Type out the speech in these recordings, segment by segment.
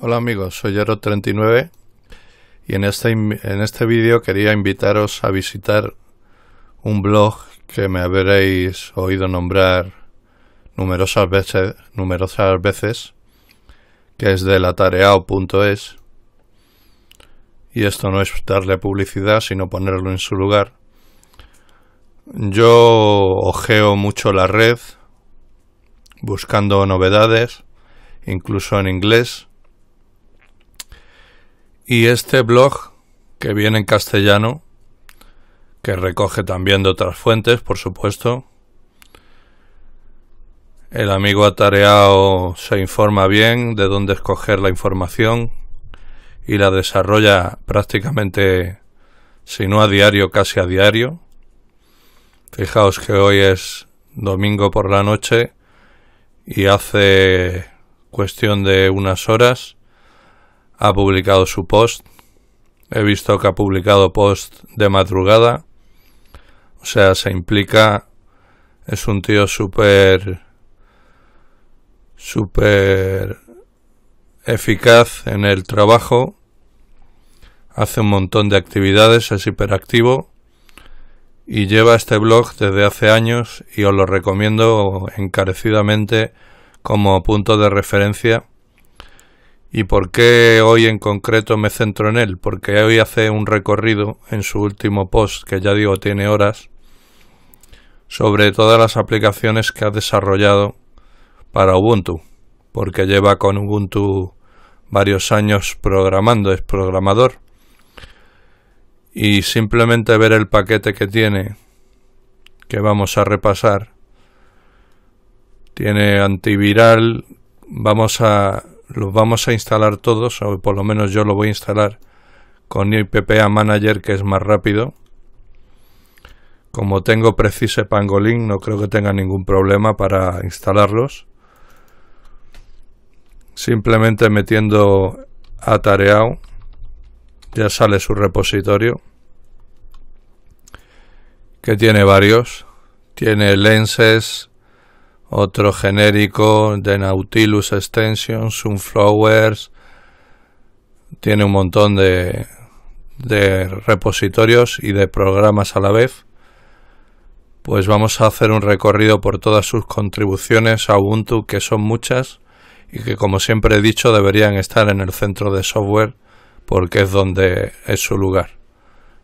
Hola amigos, soy Ero39 y en este, en este vídeo quería invitaros a visitar un blog que me habréis oído nombrar numerosas veces, numerosas veces que es de latareao.es y esto no es darle publicidad sino ponerlo en su lugar. Yo ojeo mucho la red buscando novedades, incluso en inglés y este blog, que viene en castellano, que recoge también de otras fuentes, por supuesto. El amigo atareado se informa bien de dónde escoger la información y la desarrolla prácticamente, si no a diario, casi a diario. Fijaos que hoy es domingo por la noche y hace cuestión de unas horas ha publicado su post. He visto que ha publicado post de madrugada. O sea, se implica. Es un tío súper. súper eficaz en el trabajo. Hace un montón de actividades, es hiperactivo. Y lleva este blog desde hace años y os lo recomiendo encarecidamente como punto de referencia ¿Y por qué hoy en concreto me centro en él? Porque hoy hace un recorrido en su último post, que ya digo tiene horas, sobre todas las aplicaciones que ha desarrollado para Ubuntu, porque lleva con Ubuntu varios años programando, es programador. Y simplemente ver el paquete que tiene, que vamos a repasar, tiene antiviral, vamos a los vamos a instalar todos, o por lo menos yo lo voy a instalar con IPPA Manager, que es más rápido. Como tengo Precise Pangolin, no creo que tenga ningún problema para instalarlos. Simplemente metiendo a atareado, ya sale su repositorio, que tiene varios. Tiene lenses, otro genérico de Nautilus Extensions, Sunflowers. Tiene un montón de, de repositorios y de programas a la vez. Pues vamos a hacer un recorrido por todas sus contribuciones a Ubuntu, que son muchas y que como siempre he dicho deberían estar en el centro de software porque es donde es su lugar.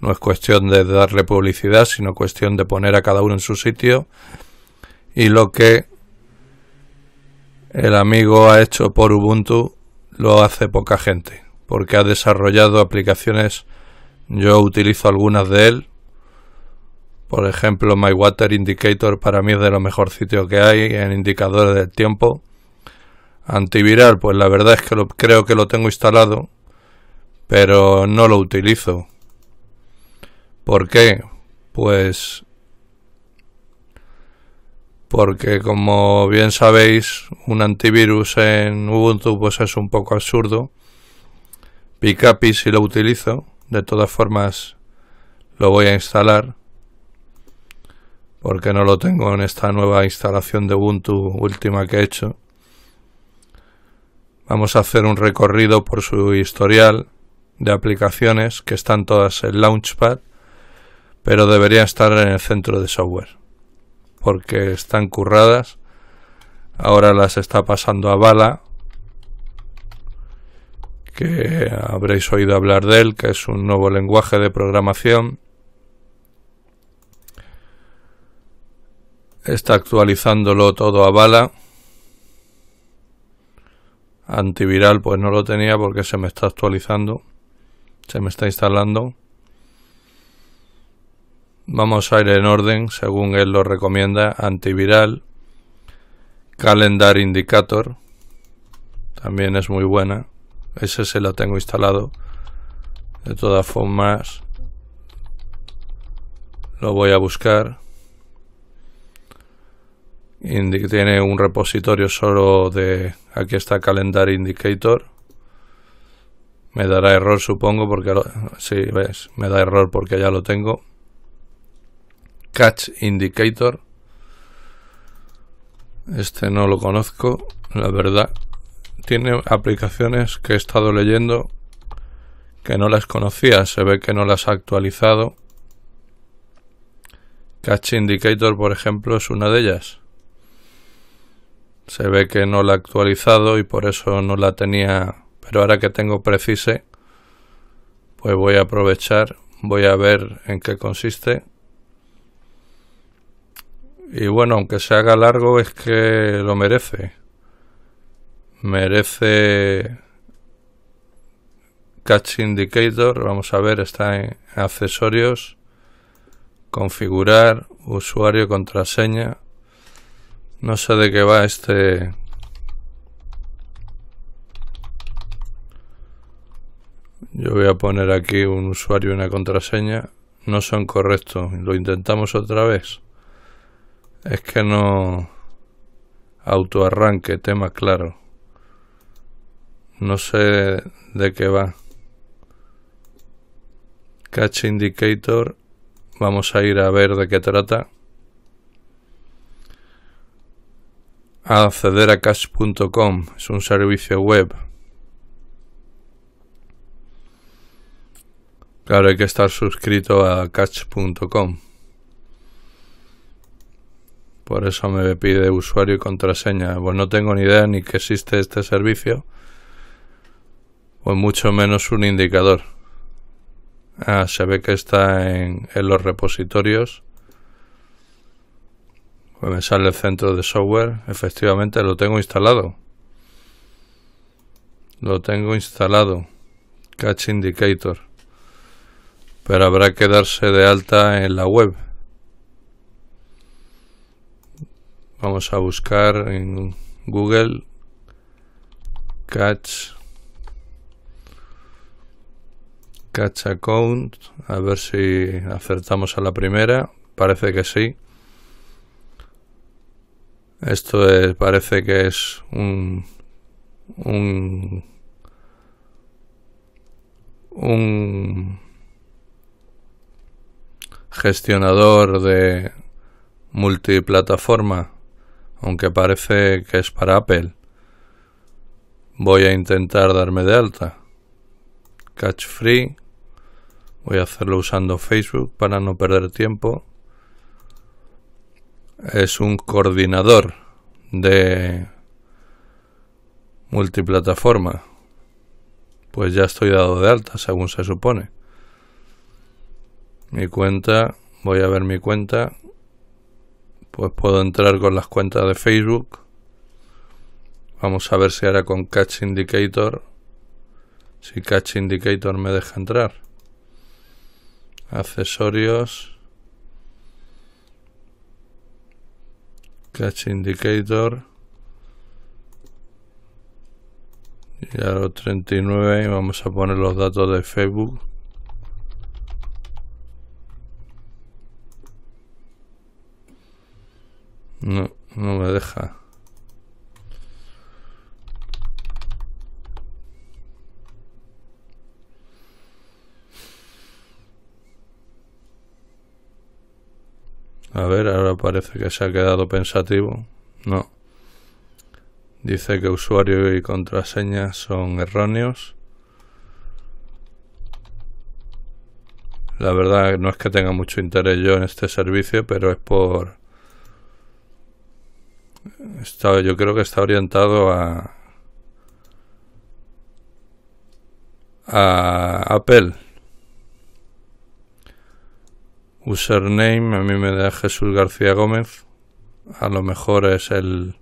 No es cuestión de darle publicidad, sino cuestión de poner a cada uno en su sitio y lo que el amigo ha hecho por Ubuntu lo hace poca gente, porque ha desarrollado aplicaciones, yo utilizo algunas de él, por ejemplo My Water Indicator para mí es de los mejor sitios que hay en indicadores del tiempo, antiviral pues la verdad es que creo que lo tengo instalado, pero no lo utilizo. ¿Por qué? Pues porque como bien sabéis, un antivirus en Ubuntu pues es un poco absurdo. Picapi si lo utilizo, de todas formas lo voy a instalar porque no lo tengo en esta nueva instalación de Ubuntu última que he hecho. Vamos a hacer un recorrido por su historial de aplicaciones que están todas en Launchpad, pero debería estar en el centro de software porque están curradas. Ahora las está pasando a Bala, que habréis oído hablar de él, que es un nuevo lenguaje de programación. Está actualizándolo todo a Bala. Antiviral pues no lo tenía porque se me está actualizando, se me está instalando. Vamos a ir en orden, según él lo recomienda, antiviral, calendar indicator, también es muy buena, ese se lo tengo instalado, de todas formas lo voy a buscar, tiene un repositorio solo de, aquí está calendar indicator, me dará error supongo porque, sí, ves, me da error porque ya lo tengo. Catch Indicator. Este no lo conozco, la verdad. Tiene aplicaciones que he estado leyendo que no las conocía, se ve que no las ha actualizado. Catch Indicator, por ejemplo, es una de ellas. Se ve que no la ha actualizado y por eso no la tenía. Pero ahora que tengo Precise, pues voy a aprovechar, voy a ver en qué consiste y bueno, aunque se haga largo es que lo merece. Merece Catch Indicator, vamos a ver, está en accesorios, configurar, usuario, contraseña. No sé de qué va este... Yo voy a poner aquí un usuario y una contraseña. No son correctos. Lo intentamos otra vez. Es que no autoarranque, tema claro. No sé de qué va. Catch Indicator. Vamos a ir a ver de qué trata. Acceder a Catch.com. es un servicio web. Claro, hay que estar suscrito a catch.com. Por eso me pide usuario y contraseña. Pues no tengo ni idea ni que existe este servicio. Pues mucho menos un indicador. Ah, se ve que está en, en los repositorios. Pues me sale el centro de software. Efectivamente lo tengo instalado. Lo tengo instalado. Catch Indicator. Pero habrá que darse de alta en la web. Vamos a buscar en Google catch catch account a ver si acertamos a la primera parece que sí esto es, parece que es un un un gestionador de multiplataforma aunque parece que es para Apple. Voy a intentar darme de alta. Catch Free. Voy a hacerlo usando Facebook para no perder tiempo. Es un coordinador de multiplataforma. Pues ya estoy dado de alta, según se supone. Mi cuenta, voy a ver mi cuenta pues puedo entrar con las cuentas de Facebook. Vamos a ver si ahora con Catch Indicator, si Catch Indicator me deja entrar. Accesorios. Catch Indicator. Y ahora los 39 vamos a poner los datos de Facebook. No, no me deja. A ver, ahora parece que se ha quedado pensativo. No. Dice que usuario y contraseña son erróneos. La verdad no es que tenga mucho interés yo en este servicio, pero es por Está, yo creo que está orientado a, a Apple. Username a mí me da Jesús García Gómez. A lo mejor es el,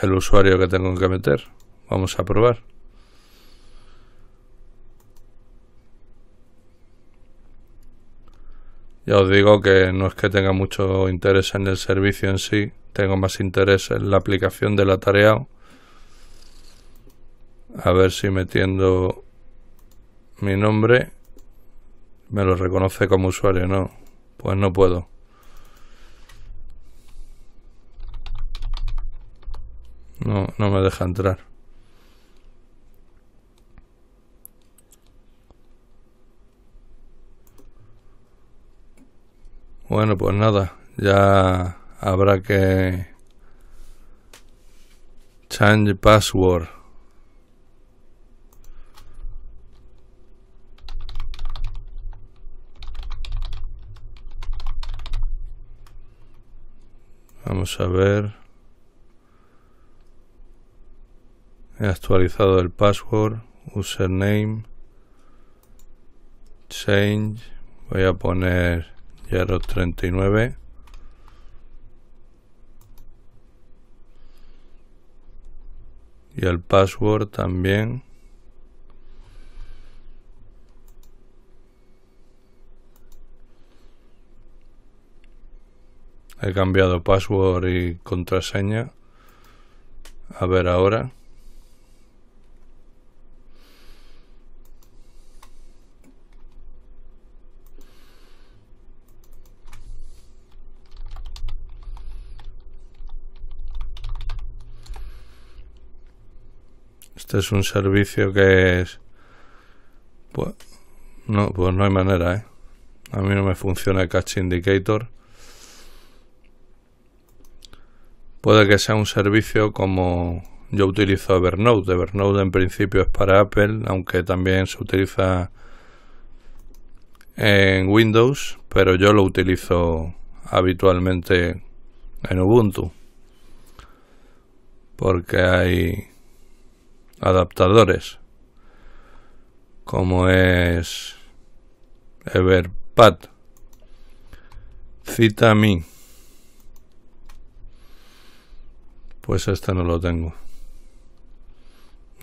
el usuario que tengo que meter. Vamos a probar. Ya os digo que no es que tenga mucho interés en el servicio en sí, tengo más interés en la aplicación de la tarea, A ver si metiendo mi nombre me lo reconoce como usuario, no. Pues no puedo. No, no me deja entrar. Bueno, pues nada, ya habrá que change password. Vamos a ver. He actualizado el password, username, change. Voy a poner 39 y el password también he cambiado password y contraseña a ver ahora Este es un servicio que es... Pues no, pues no hay manera, ¿eh? A mí no me funciona el Catch Indicator. Puede que sea un servicio como yo utilizo Evernote. Evernote en principio es para Apple, aunque también se utiliza en Windows, pero yo lo utilizo habitualmente en Ubuntu. Porque hay adaptadores como es Everpad, mí, Pues este no lo tengo.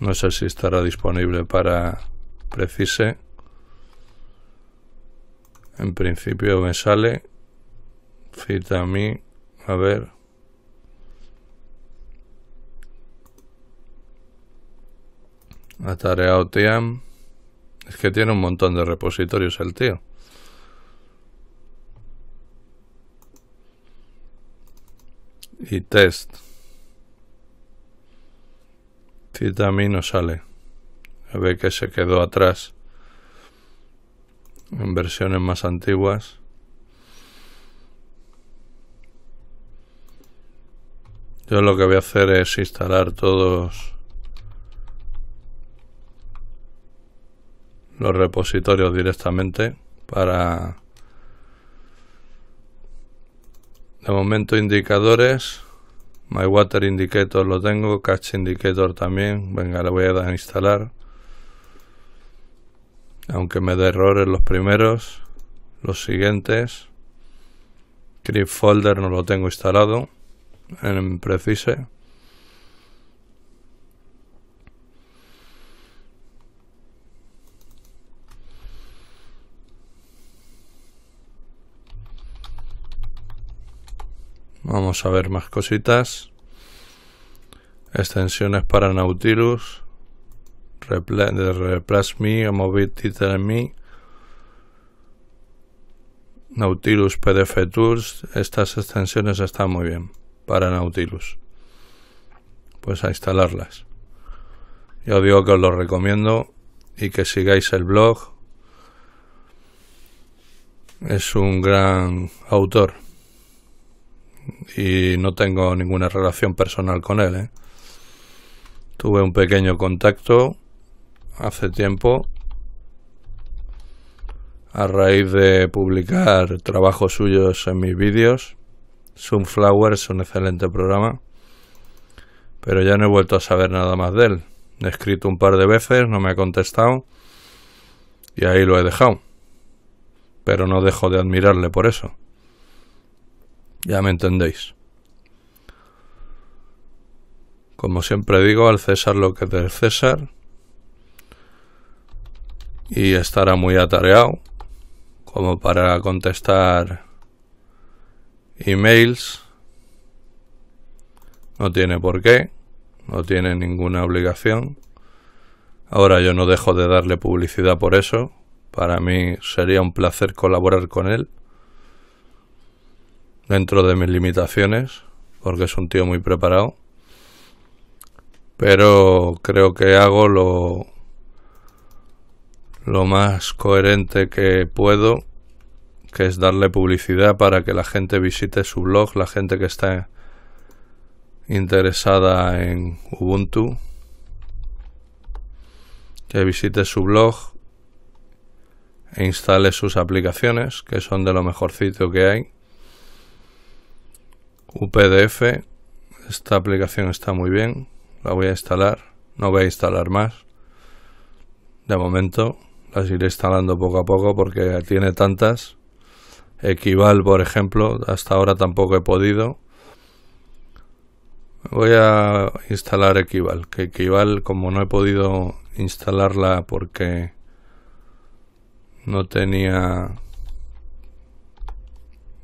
No sé si estará disponible para Precise. En principio me sale cita mí, A ver. Atareado Tiam. Es que tiene un montón de repositorios el tío. Y test. Cita no sale. A ver que se quedó atrás. En versiones más antiguas. Yo lo que voy a hacer es instalar todos los repositorios directamente para de momento indicadores my water indicator lo tengo catch indicator también venga le voy a dar a instalar aunque me dé errores los primeros los siguientes creep folder no lo tengo instalado en precise Vamos a ver más cositas. Extensiones para Nautilus. Replace Me, Nautilus PDF Tools. Estas extensiones están muy bien para Nautilus. Pues a instalarlas. Yo digo que os lo recomiendo y que sigáis el blog. Es un gran autor y no tengo ninguna relación personal con él. ¿eh? Tuve un pequeño contacto hace tiempo a raíz de publicar trabajos suyos en mis vídeos. Sunflower es un excelente programa, pero ya no he vuelto a saber nada más de él. He escrito un par de veces, no me ha contestado y ahí lo he dejado. Pero no dejo de admirarle por eso. Ya me entendéis. Como siempre digo, al César lo que es del César. Y estará muy atareado como para contestar emails. No tiene por qué, no tiene ninguna obligación. Ahora yo no dejo de darle publicidad por eso. Para mí sería un placer colaborar con él dentro de mis limitaciones, porque es un tío muy preparado. Pero creo que hago lo, lo más coherente que puedo, que es darle publicidad para que la gente visite su blog, la gente que está interesada en Ubuntu, que visite su blog e instale sus aplicaciones, que son de lo mejor sitio que hay. UPDF. Esta aplicación está muy bien. La voy a instalar. No voy a instalar más. De momento las iré instalando poco a poco porque tiene tantas. Equival, por ejemplo, hasta ahora tampoco he podido. Voy a instalar Equival, que Equival, como no he podido instalarla porque no tenía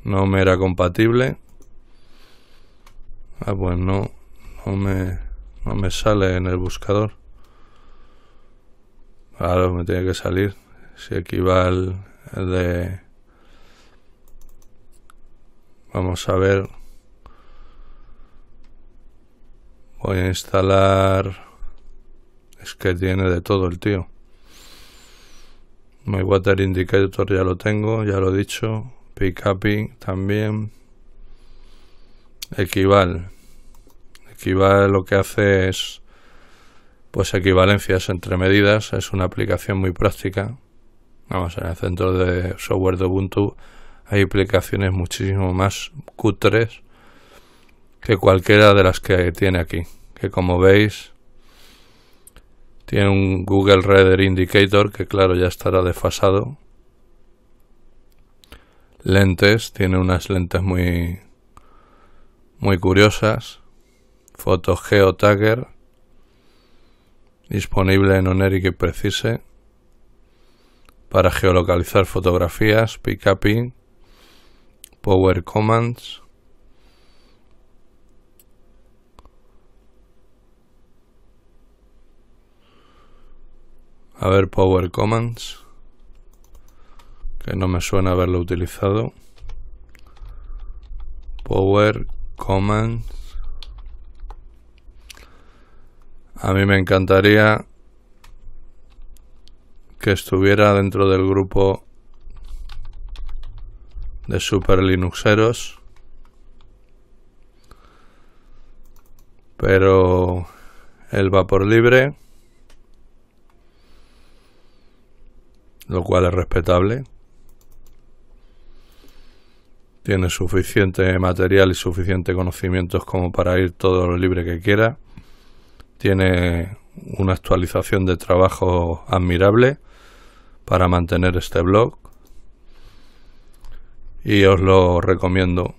no me era compatible Ah, pues no, no me, sale en el buscador. Claro, me tiene que salir. Si equivale. de... Vamos a ver. Voy a instalar... Es que tiene de todo el tío. My Water Indicator ya lo tengo, ya lo he dicho. Picapi también equival. Equival lo que hace es pues equivalencias entre medidas, es una aplicación muy práctica. Vamos, en el centro de software de Ubuntu hay aplicaciones muchísimo más cutres que cualquiera de las que tiene aquí. Que como veis, tiene un Google Reader Indicator que claro ya estará desfasado. Lentes, tiene unas lentes muy muy curiosas, Foto GeoTagger, disponible en Oneric y Precise, para geolocalizar fotografías, Picapi, Power Commands, A ver Power Commands, que no me suena haberlo utilizado. Power Commons. A mí me encantaría que estuviera dentro del grupo de Super Linuxeros. Pero el vapor libre, lo cual es respetable tiene suficiente material y suficiente conocimientos como para ir todo lo libre que quiera. Tiene una actualización de trabajo admirable para mantener este blog. Y os lo recomiendo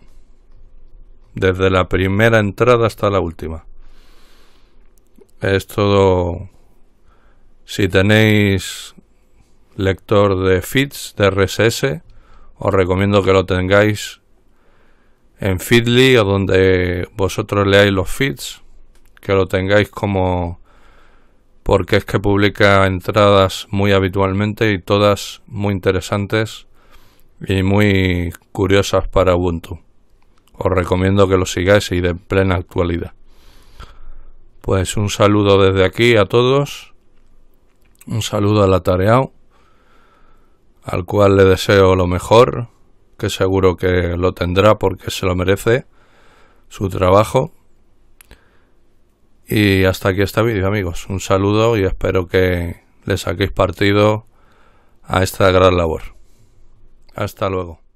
desde la primera entrada hasta la última. Es todo... Si tenéis lector de feeds, de RSS, os recomiendo que lo tengáis en Feedly o donde vosotros leáis los feeds, que lo tengáis como porque es que publica entradas muy habitualmente y todas muy interesantes y muy curiosas para Ubuntu. Os recomiendo que lo sigáis y de plena actualidad. Pues un saludo desde aquí a todos. Un saludo al atareado, al cual le deseo lo mejor que seguro que lo tendrá porque se lo merece su trabajo. Y hasta aquí este vídeo amigos. Un saludo y espero que le saquéis partido a esta gran labor. Hasta luego.